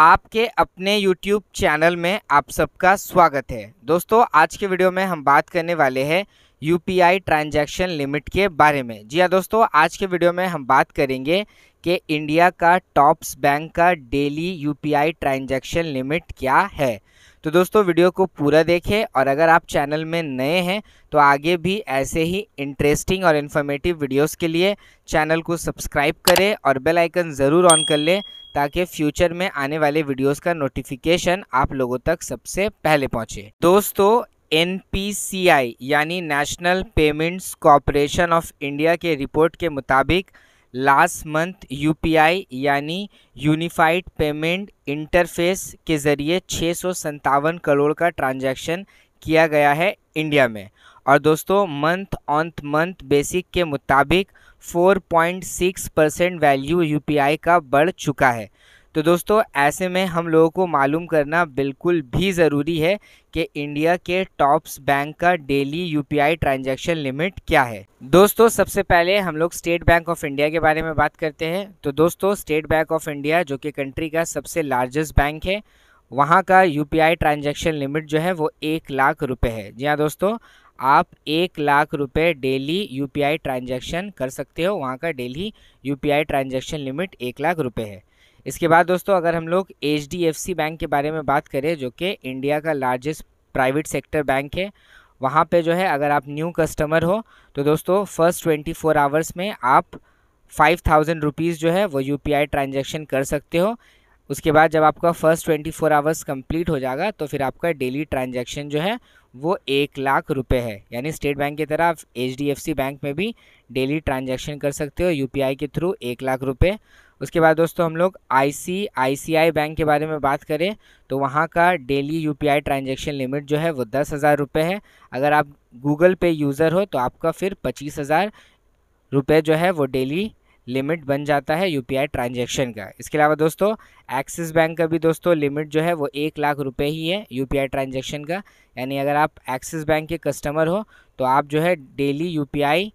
आपके अपने YouTube channel में आप सबका स्वागत है दोस्तों आज के वीडियो में हम बात करने वाले हैं U P I transaction limit के बारे में जी हाँ दोस्तों आज के वीडियो में हम बात करेंगे कि इंडिया का टॉप्स बैंक का daily U P I transaction limit क्या है तो दोस्तों वीडियो को पूरा देखें और अगर आप चैनल में नए हैं तो आगे भी ऐसे ही इंटरेस्टिंग और इन्फॉर्मेटिव वीडियोस के लिए चैनल को सब्सक्राइब करें और बेल आइकन ज़रूर ऑन कर लें ताकि फ्यूचर में आने वाले वीडियोस का नोटिफिकेशन आप लोगों तक सबसे पहले पहुँचे दोस्तों एन यानी National Payments Corporation of India के रिपोर्ट के मुताबिक लास्ट मंथ यूपीआई यानी यूनिफाइड पेमेंट इंटरफेस के ज़रिए छः करोड़ का ट्रांजैक्शन किया गया है इंडिया में और दोस्तों मंथ ऑन मंथ बेसिक के मुताबिक 4.6 परसेंट वैल्यू यूपीआई का बढ़ चुका है तो दोस्तों ऐसे में हम लोगों को मालूम करना बिल्कुल भी ज़रूरी है कि इंडिया के टॉप्स बैंक का डेली यूपीआई ट्रांजैक्शन लिमिट क्या है दोस्तों सबसे पहले हम लोग स्टेट बैंक ऑफ इंडिया के बारे में बात करते हैं तो दोस्तों स्टेट बैंक ऑफ इंडिया जो कि कंट्री का सबसे लार्जेस्ट बैंक है वहाँ का यू पी लिमिट जो है वो एक लाख रुपये है जी हाँ दोस्तों आप एक लाख रुपए डेली यूपीआई ट्रांजैक्शन कर सकते हो वहाँ का डेली यूपीआई ट्रांजैक्शन लिमिट एक लाख रुपए है इसके बाद दोस्तों अगर हम लोग एच बैंक के बारे में बात करें जो कि इंडिया का लार्जेस्ट प्राइवेट सेक्टर बैंक है वहाँ पे जो है अगर आप न्यू कस्टमर हो तो दोस्तों फर्स्ट ट्वेंटी फोर आवर्स में आप फाइव थाउजेंड रुपीज़ जो है वो यू पी आई ट्रांजेक्शन कर सकते हो उसके बाद जब आपका first twenty four hours complete हो जाएगा तो फिर आपका डेली ट्रांजेक्शन जो है वो एक लाख रुपए है यानी स्टेट बैंक की तरह आप एच बैंक में भी डेली ट्रांजेक्शन कर सकते हो यू के थ्रू एक लाख रुपये उसके बाद दोस्तों हम लोग आई बैंक के बारे में बात करें तो वहाँ का डेली यू पी लिमिट जो है वो दस हज़ार रुपये है अगर आप गूगल पे यूज़र हो तो आपका फिर पच्चीस हज़ार रुपये जो है वो डेली लिमिट बन जाता है यूपीआई ट्रांजेक्शन का इसके अलावा दोस्तों एक्सिस बैंक का भी दोस्तों लिमिट जो है वो एक लाख रुपए ही है यूपीआई ट्रांजेक्शन का यानी अगर आप एक्सिस बैंक के कस्टमर हो तो आप जो है डेली यूपीआई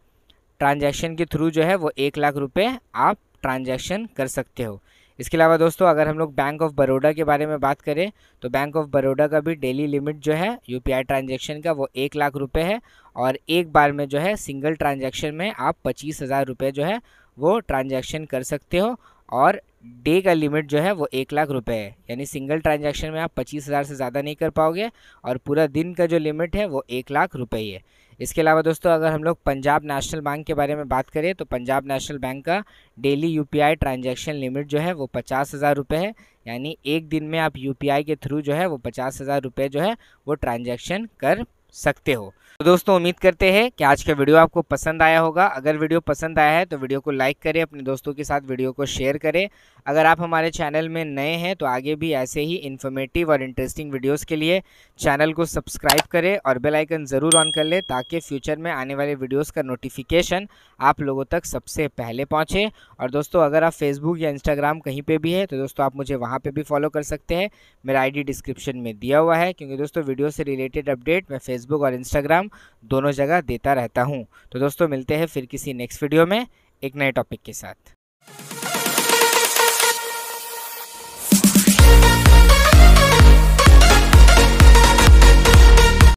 ट्रांजेक्शन के थ्रू जो है वो एक लाख रुपए आप ट्रांजैक्शन कर सकते हो इसके अलावा दोस्तों अगर हम लोग बैंक ऑफ बड़ौदा के बारे में बात करें तो बैंक ऑफ बड़ौदा का भी डेली लिमिट जो है यू पी ट्रांजेक्शन का वो एक लाख रुपये है और एक बार में जो है सिंगल ट्रांजेक्शन में आप पच्चीस हज़ार रुपये जो है वो ट्रांजेक्शन कर सकते हो और डे का लिमिट जो है वो एक लाख रुपए है यानी सिंगल ट्रांजैक्शन में आप पच्चीस हज़ार से ज़्यादा नहीं कर पाओगे और पूरा दिन का जो लिमिट है वो एक लाख रुपए ही है इसके अलावा दोस्तों अगर हम लोग पंजाब नेशनल बैंक के बारे में बात करें तो पंजाब नेशनल बैंक का डेली यूपीआई ट्रांजैक्शन लिमिट जो है वो पचास हज़ार रुपये है यानी एक दिन में आप यूपीआई के थ्रू जो है वो पचास हज़ार रुपये जो है वो ट्रांजैक्शन कर सकते हो तो दोस्तों उम्मीद करते हैं कि आज का वीडियो आपको पसंद आया होगा अगर वीडियो पसंद आया है तो वीडियो को लाइक करें अपने दोस्तों के साथ वीडियो को शेयर करें अगर आप हमारे चैनल में नए हैं तो आगे भी ऐसे ही इन्फॉर्मेटिव और इंटरेस्टिंग वीडियोस के लिए चैनल को सब्सक्राइब करें और बेल आइकन ज़रूर ऑन कर लें ताकि फ्यूचर में आने वाले वीडियोज़ का नोटिफिकेशन आप लोगों तक सबसे पहले पहुँचे और दोस्तों अगर आप फेसबुक या इंस्टाग्राम कहीं पर भी है तो दोस्तों आप मुझे वहाँ पर भी फॉलो कर सकते हैं मेरा आई डिस्क्रिप्शन में दिया हुआ है क्योंकि दोस्तों वीडियो से रिलेटेड अपडेट मैं फेसबुक और इंस्टाग्राम दोनों जगह देता रहता हूँ तो दोस्तों मिलते हैं फिर किसी नेक्स्ट वीडियो में एक नए टॉपिक के साथ